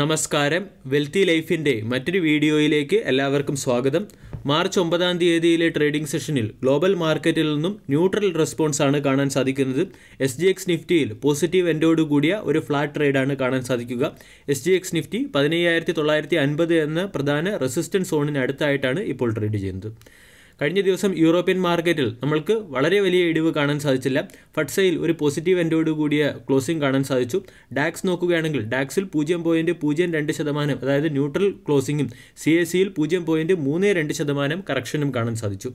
നമസ്കാരം വെൽത്തി ലൈഫിൻ്റെ മറ്റൊരു വീഡിയോയിലേക്ക് എല്ലാവർക്കും സ്വാഗതം മാർച്ച് ഒമ്പതാം തീയതിയിലെ ട്രേഡിംഗ് സെഷനിൽ ഗ്ലോബൽ മാർക്കറ്റിൽ നിന്നും ന്യൂട്രൽ റെസ്പോൺസ് ആണ് കാണാൻ സാധിക്കുന്നത് എസ് ജി എക്സ് നിഫ്റ്റിയിൽ പോസിറ്റീവ് എൻഡോട് കൂടിയ ഒരു ഫ്ലാറ്റ് ട്രേഡാണ് കാണാൻ സാധിക്കുക എസ് ജി എക്സ് നിഫ്റ്റി പതിനയ്യായിരത്തി തൊള്ളായിരത്തി അൻപത് എന്ന പ്രധാന റെസിസ്റ്റൻസ് സോണിന് അടുത്തായിട്ടാണ് ഇപ്പോൾ ട്രേഡ് ചെയ്യുന്നത് കഴിഞ്ഞ ദിവസം യൂറോപ്യൻ മാർക്കറ്റിൽ നമ്മൾക്ക് വളരെ വലിയ ഇടിവ് കാണാൻ സാധിച്ചില്ല ഫട്സയിൽ ഒരു പോസിറ്റീവ് എൻഡോട് കൂടിയ ക്ലോസിംഗ് കാണാൻ സാധിച്ചു ഡാക്സ് നോക്കുകയാണെങ്കിൽ ഡാക്സിൽ പൂജ്യം പോയിൻറ്റ് പൂജ്യം രണ്ട് ശതമാനം അതായത് ന്യൂട്രൽ ക്ലോസിംഗും സി എസ് സിയിൽ പൂജ്യം പോയിൻറ്റ് മൂന്ന് രണ്ട് ശതമാനം കറക്ഷനും കാണാൻ സാധിച്ചു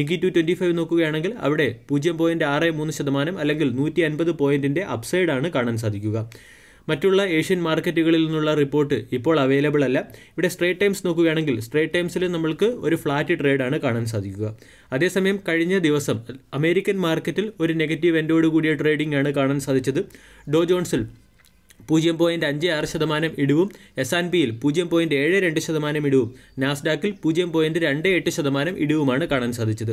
നിക്കി ടു ട്വൻറ്റി ഫൈവ് നോക്കുകയാണെങ്കിൽ അവിടെ പൂജ്യം പോയിൻറ്റ് ആറ് മൂന്ന് ശതമാനം അല്ലെങ്കിൽ നൂറ്റി അൻപത് പോയിൻറ്റിൻ്റെ അപ്സൈഡാണ് കാണാൻ സാധിക്കുക മറ്റുള്ള ഏഷ്യൻ മാർക്കറ്റുകളിൽ നിന്നുള്ള റിപ്പോർട്ട് ഇപ്പോൾ അവൈലബിൾ അല്ല ഇവിടെ സ്ട്രേറ്റ് ടൈംസ് നോക്കുകയാണെങ്കിൽ സ്ട്രേറ്റ് ടൈംസിൽ നമ്മൾക്ക് ഒരു ഫ്ലാറ്റ് ട്രേഡാണ് കാണാൻ സാധിക്കുക അതേസമയം കഴിഞ്ഞ ദിവസം അമേരിക്കൻ മാർക്കറ്റിൽ ഒരു നെഗറ്റീവ് എൻഡോട് കൂടിയ ട്രേഡിംഗ് ആണ് കാണാൻ സാധിച്ചത് ഡോ ജോൺസിൽ പൂജ്യം പോയിൻറ്റ് അഞ്ച് ആറ് ശതമാനം ഇടിവും എസ് ആൻഡ് പിയിൽ പൂജ്യം പോയിൻറ്റ് ഏഴ് രണ്ട് ശതമാനം ഇടിവും നാസ്ഡാക്കിൽ പൂജ്യം പോയിൻറ്റ് രണ്ട് എട്ട് ശതമാനം ഇടിവുമാണ് കാണാൻ സാധിച്ചത്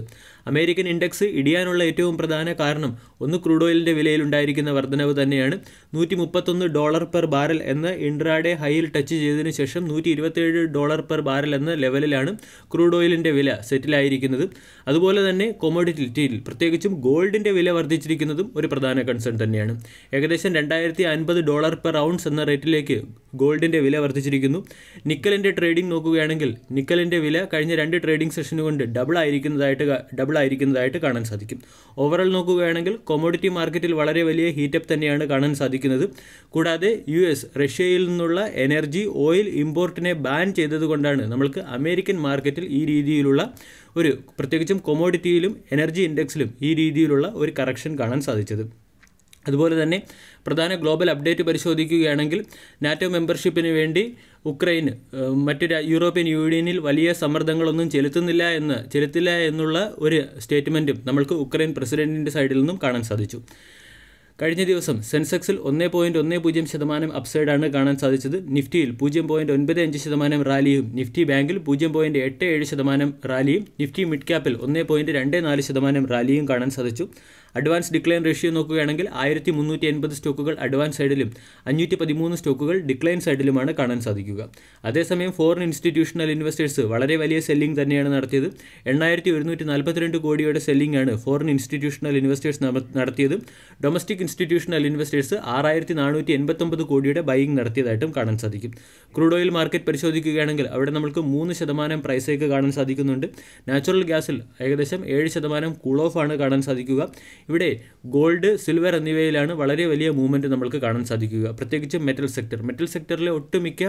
അമേരിക്കൻ ഇൻഡെക്സ് ഇടിയാനുള്ള ഏറ്റവും പ്രധാന കാരണം ഒന്ന് ക്രൂഡ് ഓയിലിൻ്റെ വിലയിലുണ്ടായിരിക്കുന്ന വർധനവ് തന്നെയാണ് നൂറ്റി മുപ്പത്തൊന്ന് ഡോളർ പെർ ബാരൽ എന്ന ഇൻട്രാഡേ ഹൈയിൽ ടച്ച് ചെയ്തതിനു ശേഷം നൂറ്റി ഇരുപത്തേഴ് ഡോളർ പെർ ബാരൽ എന്ന ലെവലിലാണ് ക്രൂഡ് ഓയിലിൻ്റെ വില സെറ്റിലായിരിക്കുന്നത് അതുപോലെ തന്നെ കൊമോഡിറ്റിയിൽ പ്രത്യേകിച്ചും ഗോൾഡിൻ്റെ വില വർദ്ധിച്ചിരിക്കുന്നതും ഒരു പ്രധാന കൺസേൺ തന്നെയാണ് ഏകദേശം രണ്ടായിരത്തി അൻപത് ഡോളർ പെർ പെർ ഔൺസ് എന്ന റേറ്റിലേക്ക് ഗോൾഡിൻ്റെ വില വർദ്ധിച്ചിരിക്കുന്നു നിക്കലിൻ്റെ ട്രേഡിംഗ് നോക്കുകയാണെങ്കിൽ നിക്കലിൻ്റെ വില കഴിഞ്ഞ രണ്ട് ട്രേഡിംഗ് സെഷനു കൊണ്ട് ഡബിൾ ആയിരിക്കുന്നതായിട്ട് ഡബിൾ ആയിരിക്കുന്നതായിട്ട് കാണാൻ സാധിക്കും ഓവറോൾ നോക്കുകയാണെങ്കിൽ കൊമോഡിറ്റി മാർക്കറ്റിൽ വളരെ വലിയ ഹീറ്റപ്പ് തന്നെയാണ് കാണാൻ സാധിക്കുന്നത് കൂടാതെ യു എസ് റഷ്യയിൽ നിന്നുള്ള എനർജി ഓയിൽ ഇമ്പോർട്ടിനെ ബാൻ ചെയ്തതുകൊണ്ടാണ് നമ്മൾക്ക് അമേരിക്കൻ മാർക്കറ്റിൽ ഈ രീതിയിലുള്ള ഒരു പ്രത്യേകിച്ചും കൊമോഡിറ്റിയിലും എനർജി ഇൻഡെക്സിലും ഈ രീതിയിലുള്ള ഒരു കറക്ഷൻ കാണാൻ സാധിച്ചത് അതുപോലെ തന്നെ പ്രധാന ഗ്ലോബൽ അപ്ഡേറ്റ് പരിശോധിക്കുകയാണെങ്കിൽ നാറ്റോ മെമ്പർഷിപ്പിന് വേണ്ടി ഉക്രൈൻ മറ്റ് യൂറോപ്യൻ യൂണിയനിൽ വലിയ സമ്മർദ്ദങ്ങളൊന്നും ചെലുത്തുന്നില്ല എന്ന് ചെലുത്തില്ല എന്നുള്ള ഒരു സ്റ്റേറ്റ്മെൻറ്റും നമ്മൾക്ക് ഉക്രൈൻ പ്രസിഡൻറ്റിൻ്റെ സൈഡിൽ നിന്നും കാണാൻ സാധിച്ചു കഴിഞ്ഞ ദിവസം സെൻസെക്സിൽ ഒന്നേ പോയിൻറ്റ് ഒന്നേ പൂജ്യം ശതമാനം അപ്സൈഡാണ് കാണാൻ സാധിച്ചത് നിഫ്റ്റിയിൽ പൂജ്യം പോയിൻറ്റ് ഒൻപത് അഞ്ച് ശതമാനം റാലിയും നിഫ്റ്റി ബാങ്കിൽ പൂജ്യം പോയിൻറ്റ് എട്ട് ഏഴ് ശതമാനം റാലിയും നിഫ്റ്റി മിഡ് ക്യാപ്പിൽ ഒന്നേ പോയിൻറ്റ് രണ്ട് നാല് ശതമാനം റാലിയും കാണാൻ സാധിച്ചു അഡ്വാൻസ് ഡിക്ലൈൻ റേഷ്യോ നോക്കുകയാണെങ്കിൽ ആയിരത്തി മുന്നൂറ്റി എൺപത് സ്റ്റോക്കുകൾ അഡ്വാൻസ് സൈഡിലും അഞ്ഞൂറ്റി പതിമൂന്ന് സ്റ്റോക്കുകൾ ഡിക്ലൈൻ സൈഡിലുമാണ് കാണാൻ സാധിക്കുക അതേസമയം ഫോറിൻ ഇൻസ്റ്റിറ്റ്യൂഷണൽ ഇൻവെസ്റ്റേഴ്സ് വളരെ വലിയ സെല്ലിംഗ് തന്നെയാണ് നടത്തിയത് എണ്ണായിരത്തി ഒരുന്നൂറ്റി നാൽപ്പത്തിരണ്ട് കോടിയുടെ സെല്ലിംഗ് ആണ് ഫോറിൻ ഇൻസ്റ്റിറ്റ്യൂഷണൽ ഇൻവെസ്റ്റേഴ്സ് നടത്തിയത് ഡൊമസ്റ്റിക് ഇൻസ്റ്റിറ്റ്യൂഷണൽ ഇൻവെസ്റ്റേഴ്സ് ആറായിരത്തി നാനൂറ്റി എൺപത്തൊമ്പത് കോടിയുടെ ബൈയിങ് നടത്തിയതായിട്ടും കാണാൻ സാധിക്കും ക്രൂഡ് ഓയിൽ മാർക്കറ്റ് പരിശോധിക്കുകയാണെങ്കിൽ അവിടെ നമുക്ക് മൂന്ന് ശതമാനം പ്രൈസേക്ക് കാണാൻ സാധിക്കുന്നുണ്ട് നാച്ചുറൽ ഗ്യാസിൽ ഏകദേശം ഏഴ് ശതമാനം കൂൾ ഓഫ് ആണ് കാണാൻ സാധിക്കുക ഇവിടെ ഗോൾഡ് സിൽവർ എന്നിവയിലാണ് വളരെ വലിയ മൂവ്മെൻറ്റ് നമ്മൾക്ക് കാണാൻ സാധിക്കുക പ്രത്യേകിച്ച് മെറ്റൽ സെക്ടർ മെറ്റൽ സെക്ടറിലെ ഒട്ടുമിക്ക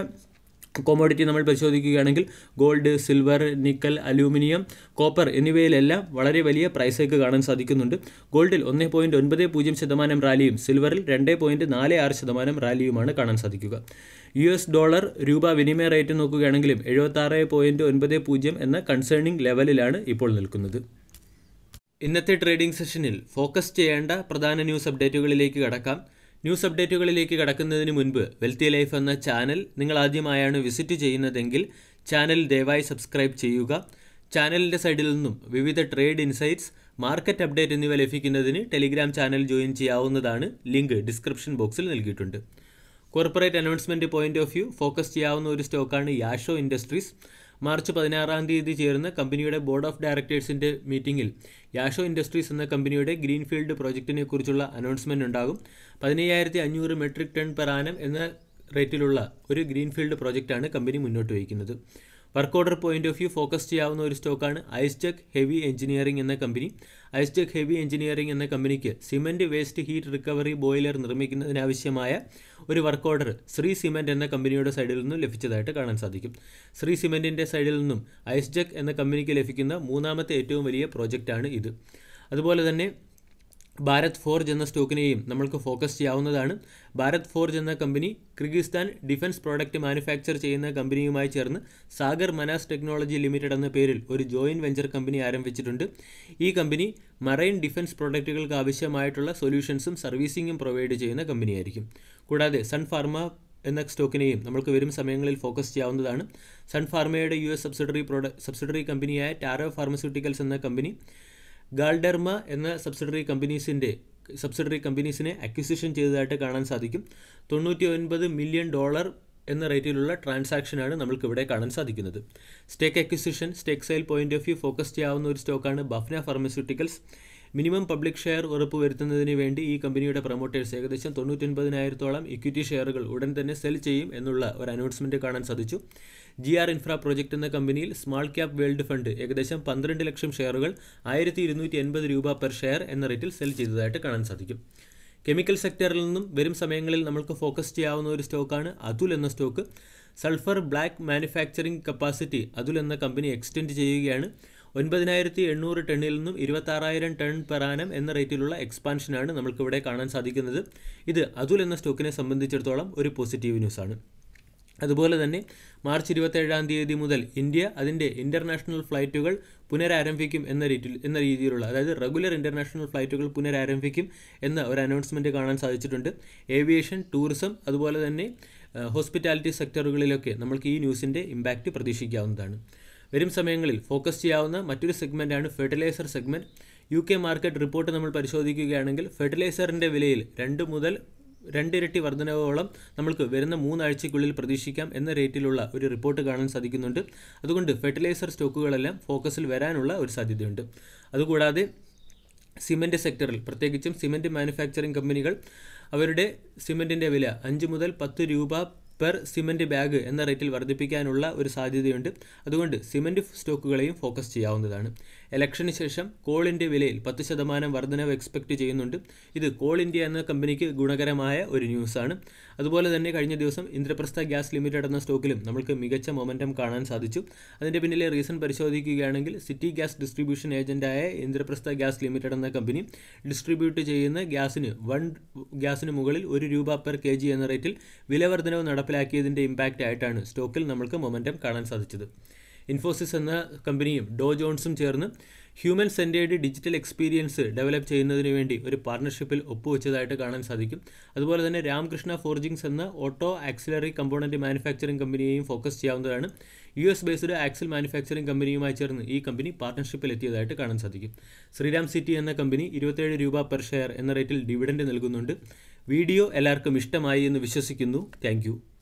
കോമോഡിറ്റി നമ്മൾ പരിശോധിക്കുകയാണെങ്കിൽ gold silver nickel aluminium copper എന്നിവയിലെല്ലാം വളരെ വലിയ പ്രൈസ് ഹൈക്ക് കാണാൻ സാധിക്കുന്നുണ്ട് ഗോൾഡിൽ ഒന്ന് പോയിൻറ്റ് ഒൻപത് പൂജ്യം ശതമാനം റാലിയും സിൽവറിൽ രണ്ട് പോയിൻറ്റ് നാല് ആറ് ശതമാനം റാലിയുമാണ് കാണാൻ സാധിക്കുക യു എസ് ഡോളർ രൂപ വിനിമയ റേറ്റ് നോക്കുകയാണെങ്കിലും എഴുപത്താറ് പോയിൻറ്റ് ഒൻപത് പൂജ്യം എന്ന കൺസേണിംഗ് ലെവലിലാണ് ഇപ്പോൾ നിൽക്കുന്നത് ഇന്നത്തെ ട്രേഡിംഗ് സെഷനിൽ ഫോക്കസ് ചെയ്യേണ്ട പ്രധാന ന്യൂസ് അപ്ഡേറ്റുകളിലേക്ക് കടക്കാം ന്യൂസ് അപ്ഡേറ്റുകളിലേക്ക് കടക്കുന്നതിന് മുൻപ് വെൽത്തി ലൈഫ് എന്ന ചാനൽ നിങ്ങൾ ആദ്യമായാണ് വിസിറ്റ് ചെയ്യുന്നതെങ്കിൽ ചാനൽ ദയവായി സബ്സ്ക്രൈബ് ചെയ്യുക ചാനലിൻ്റെ സൈഡിൽ നിന്നും വിവിധ ട്രേഡ് ഇൻസൈറ്റ്സ് മാർക്കറ്റ് അപ്ഡേറ്റ് എന്നിവ ലഭിക്കുന്നതിന് ടെലിഗ്രാം ചാനൽ ജോയിൻ ചെയ്യാവുന്നതാണ് ലിങ്ക് ഡിസ്ക്രിപ്ഷൻ ബോക്സിൽ നൽകിയിട്ടുണ്ട് corporate announcement point of view focus ചെയ്യാവുന്ന ഒരു സ്റ്റോക്കാണ് യാഷോ ഇൻഡസ്ട്രീസ് മാർച്ച് പതിനാറാം തീയതി ചേർന്ന കമ്പനിയുടെ ബോർഡ് ഓഫ് ഡയറക്ടേഴ്സിൻ്റെ മീറ്റിംഗിൽ യാഷോ ഇൻഡസ്ട്രീസ് എന്ന കമ്പനിയുടെ ഗ്രീൻഫീൽഡ് പ്രോജക്റ്റിനെ കുറിച്ചുള്ള അനൗൺസ്മെൻ്റ് ഉണ്ടാകും പതിനയ്യായിരത്തി അഞ്ഞൂറ് മെട്രിക് ടൺ പെർ ആനം എന്ന റേറ്റിലുള്ള ഒരു ഗ്രീൻഫീൽഡ് പ്രോജക്റ്റാണ് കമ്പനി മുന്നോട്ട് വയ്ക്കുന്നത് work order point of view focus ചെയ്യാവുന്ന ഒരു സ്റ്റോക്കാണ് ഐസ്ടെക് ഹെവി എഞ്ചിനീയറിംഗ് എന്ന കമ്പനി ഐസ്ടെക് ഹെവി എഞ്ചിനീയറിംഗ് എന്ന കമ്പനിക്ക് cement waste heat recovery boiler നിർമ്മിക്കുന്നതിനാവശ്യമായ ഒരു വർക്ക് ഓർഡർ ശ്രീ സിമെൻറ്റ് എന്ന കമ്പനിയുടെ സൈഡിൽ നിന്നും ലഭിച്ചതായിട്ട് കാണാൻ സാധിക്കും ശ്രീ സിമെൻറ്റിൻ്റെ സൈഡിൽ നിന്നും ഐസ്ടെക് എന്ന കമ്പനിക്ക് ലഭിക്കുന്ന മൂന്നാമത്തെ ഏറ്റവും വലിയ പ്രോജക്റ്റാണ് ഇത് അതുപോലെ തന്നെ ഭാരത് ഫോർജ് എന്ന സ്റ്റോക്കിനെയും നമ്മൾക്ക് ഫോക്കസ് ചെയ്യാവുന്നതാണ് ഭാരത് ഫോർജ് എന്ന company Kyrgyzstan defence product manufacture ചെയ്യുന്ന കമ്പനിയുമായി ചേർന്ന് സാഗർ മനാസ് ടെക്നോളജി ലിമിറ്റഡ് എന്ന പേരിൽ ഒരു ജോയിൻറ്റ് വെഞ്ചർ കമ്പനി ആരംഭിച്ചിട്ടുണ്ട് ഈ കമ്പനി മറൈൻ ഡിഫൻസ് പ്രോഡക്റ്റുകൾക്ക് ആവശ്യമായിട്ടുള്ള സൊല്യൂഷൻസും സർവീസിങ്ങും പ്രൊവൈഡ് ചെയ്യുന്ന കമ്പനിയായിരിക്കും കൂടാതെ സൺ ഫാർമ എന്ന സ്റ്റോക്കിനെയും നമ്മൾക്ക് വരും സമയങ്ങളിൽ ഫോക്കസ് ചെയ്യാവുന്നതാണ് സൺ ഫാർമയുടെ U S subsidiary product subsidiary കമ്പനിയായ ടാരോ ഫാർമസ്യൂട്ടിക്കൽസ് എന്ന കമ്പനി ഗാൾഡർമ എന്ന സബ്സിഡറി കമ്പനീസിൻ്റെ സബ്സിഡറി കമ്പനീസിനെ അക്വിസിഷൻ ചെയ്തതായിട്ട് കാണാൻ സാധിക്കും തൊണ്ണൂറ്റി ഒൻപത് മില്യൺ ഡോളർ എന്ന റേറ്റിലുള്ള ട്രാൻസാക്ഷനാണ് നമ്മൾക്കിവിടെ ഇവിടെ കാണാൻ സാധിക്കുന്നത് stake acquisition stake sale point of view focus ചെയ്യാവുന്ന ഒരു സ്റ്റോക്കാണ് Bafna pharmaceuticals minimum public share ഉറപ്പ് വരുത്തുന്നതിന് വേണ്ടി ഈ കമ്പനിയുടെ പ്രൊമോട്ടേഴ്സ് ഏകദേശം തൊണ്ണൂറ്റൊൻപതിനായിരത്തോളം ഇക്വിറ്റി ഷെയറുകൾ ഉടൻ തന്നെ സെൽ ചെയ്യും എന്നുള്ള ഒരു അനൗൺസ്മെൻറ്റ് കാണാൻ സാധിച്ചു ജി ആർ ഇൻഫ്ര പ്രോജക്റ്റ് എന്ന കമ്പനിയിൽ സ്മാൾ ക്യാപ് വേൾഡ് ഫണ്ട് ഏകദേശം പന്ത്രണ്ട് ലക്ഷം ഷെയറുകൾ ആയിരത്തി ഇരുന്നൂറ്റി എൺപത് രൂപ പെർ ഷെയർ എന്ന റേറ്റിൽ സെൽ ചെയ്തതായിട്ട് കാണാൻ സാധിക്കും കെമിക്കൽ സെക്ടറിൽ നിന്നും വരും സമയങ്ങളിൽ നമുക്ക് ഫോക്കസ് ചെയ്യാവുന്ന ഒരു സ്റ്റോക്കാണ് അതുൽ എന്ന stock sulphur black manufacturing capacity Atul എന്ന കമ്പനി എക്സ്റ്റെൻഡ് ചെയ്യുകയാണ് ഒൻപതിനായിരത്തി എണ്ണൂറ് ടണ്ണിൽ നിന്നും ഇരുപത്താറായിരം ടൺ പെറാനം എന്ന റേറ്റിലുള്ള എക്സ്പാൻഷനാണ് നമുക്കിവിടെ കാണാൻ സാധിക്കുന്നത് ഇത് അതുൽ എന്ന സ്റ്റോക്കിനെ സംബന്ധിച്ചിടത്തോളം ഒരു പോസിറ്റീവ് ന്യൂസാണ് അതുപോലെ തന്നെ മാർച്ച് ഇരുപത്തേഴാം തീയതി മുതൽ ഇന്ത്യ അതിൻ്റെ ഇൻ്റർനാഷണൽ ഫ്ലൈറ്റുകൾ പുനരാരംഭിക്കും എന്ന രീതിയിൽ എന്ന രീതിയിലുള്ള അതായത് റെഗുലർ ഇൻ്റർനാഷണൽ ഫ്ലൈറ്റുകൾ പുനരാരംഭിക്കും എന്ന ഒരു അനൗൺസ്മെൻറ്റ് കാണാൻ സാധിച്ചിട്ടുണ്ട് ഏവിയേഷൻ ടൂറിസം അതുപോലെ തന്നെ ഹോസ്പിറ്റാലിറ്റി സെക്ടറുകളിലൊക്കെ നമ്മൾക്ക് ഈ ന്യൂസിൻ്റെ ഇമ്പാക്റ്റ് പ്രതീക്ഷിക്കാവുന്നതാണ് വരും സമയങ്ങളിൽ ഫോക്കസ് ചെയ്യാവുന്ന മറ്റൊരു സെഗ്മെൻറ്റാണ് fertiliser segment U K market report നമ്മൾ പരിശോധിക്കുകയാണെങ്കിൽ ഫെർട്ടിലൈസറിൻ്റെ വിലയിൽ രണ്ട് മുതൽ രണ്ടിരട്ടി വർധനവോളം നമ്മൾക്ക് വരുന്ന മൂന്നാഴ്ചയ്ക്കുള്ളിൽ പ്രതീക്ഷിക്കാം എന്ന റേറ്റിലുള്ള ഒരു റിപ്പോർട്ട് കാണാൻ സാധിക്കുന്നുണ്ട് അതുകൊണ്ട് ഫെർട്ടിലൈസർ സ്റ്റോക്കുകളെല്ലാം ഫോക്കസിൽ വരാനുള്ള ഒരു സാധ്യതയുണ്ട് അതുകൂടാതെ സിമൻറ്റ് സെക്ടറിൽ പ്രത്യേകിച്ചും സിമൻറ്റ് മാനുഫാക്ചറിംഗ് കമ്പനികൾ അവരുടെ സിമൻറ്റിൻ്റെ വില അഞ്ച് മുതൽ പത്ത് രൂപ പെർ സിമൻറ്റ് ബാഗ് എന്ന റേറ്റിൽ വർദ്ധിപ്പിക്കാനുള്ള ഒരു സാധ്യതയുണ്ട് അതുകൊണ്ട് സിമൻറ്റ് സ്റ്റോക്കുകളെയും ഫോക്കസ് ചെയ്യാവുന്നതാണ് ഇലക്ഷന് ശേഷം കോൾ ഇന്ത്യ വിലയിൽ പത്ത് ശതമാനം വർധനവ് എക്സ്പെക്റ്റ് ചെയ്യുന്നുണ്ട് ഇത് കോൾ ഇന്ത്യ എന്ന കമ്പനിക്ക് ഗുണകരമായ ഒരു ന്യൂസാണ് അതുപോലെ തന്നെ കഴിഞ്ഞ ദിവസം ഇന്ദ്രപ്രസ്ഥ ഗ്യാസ് ലിമിറ്റഡ് എന്ന സ്റ്റോക്കിലും നമുക്ക് മികച്ച മൊമെൻറ്റം കാണാൻ സാധിച്ചു അതിൻ്റെ പിന്നിലെ റീസൺ പരിശോധിക്കുകയാണെങ്കിൽ സിറ്റി ഗ്യാസ് ഡിസ്ട്രിബ്യൂഷൻ ഏജൻറ്റായ ഇന്ദ്രപ്രസ്ഥ ഗ്യാസ് ലിമിറ്റഡ് എന്ന കമ്പനി ഡിസ്ട്രിബ്യൂട്ട് ചെയ്യുന്ന ഗ്യാസിന് വൺ ഗ്യാസിന് മുകളിൽ ഒരു രൂപ പെർ കെ ജി എന്ന റേറ്റിൽ വിലവർധനവ് നടപ്പ് നടപ്പിലാക്കിയതിൻ്റെ ഇമ്പാക്റ്റ് ആയിട്ടാണ് സ്റ്റോക്കിൽ നമ്മൾക്ക് മൊമെൻറ്റം കാണാൻ സാധിച്ചത് ഇൻഫോസിസ് എന്ന കമ്പനിയും ഡോ ജോൺസും ചേർന്ന് human centred digital experience develop ചെയ്യുന്നതിന് വേണ്ടി ഒരു പാർട്ണർഷിപ്പിൽ ഒപ്പുവെച്ചതായിട്ട് കാണാൻ സാധിക്കും അതുപോലെ തന്നെ രാമകൃഷ്ണ ഫോർജിങ്സ് എന്ന ഓട്ടോ ആക്സിലറി കമ്പോണൻറ്റ് മാനുഫാക്ചറിംഗ് കമ്പനിയെയും ഫോക്കസ് ചെയ്യാവുന്നതാണ് U S based axle manufacturing കമ്പനിയുമായി ചേർന്ന് ഈ കമ്പനി പാർട്ണർഷിപ്പിൽ എത്തിയതായിട്ട് കാണാൻ സാധിക്കും ശ്രീരാം സിറ്റി എന്ന കമ്പനി ഇരുപത്തേഴ് രൂപ പെർ ഷെയർ എന്ന റേറ്റിൽ ഡിവിഡൻഡ് നൽകുന്നുണ്ട് വീഡിയോ എല്ലാവർക്കും ഇഷ്ടമായി എന്ന് വിശ്വസിക്കുന്നു താങ്ക്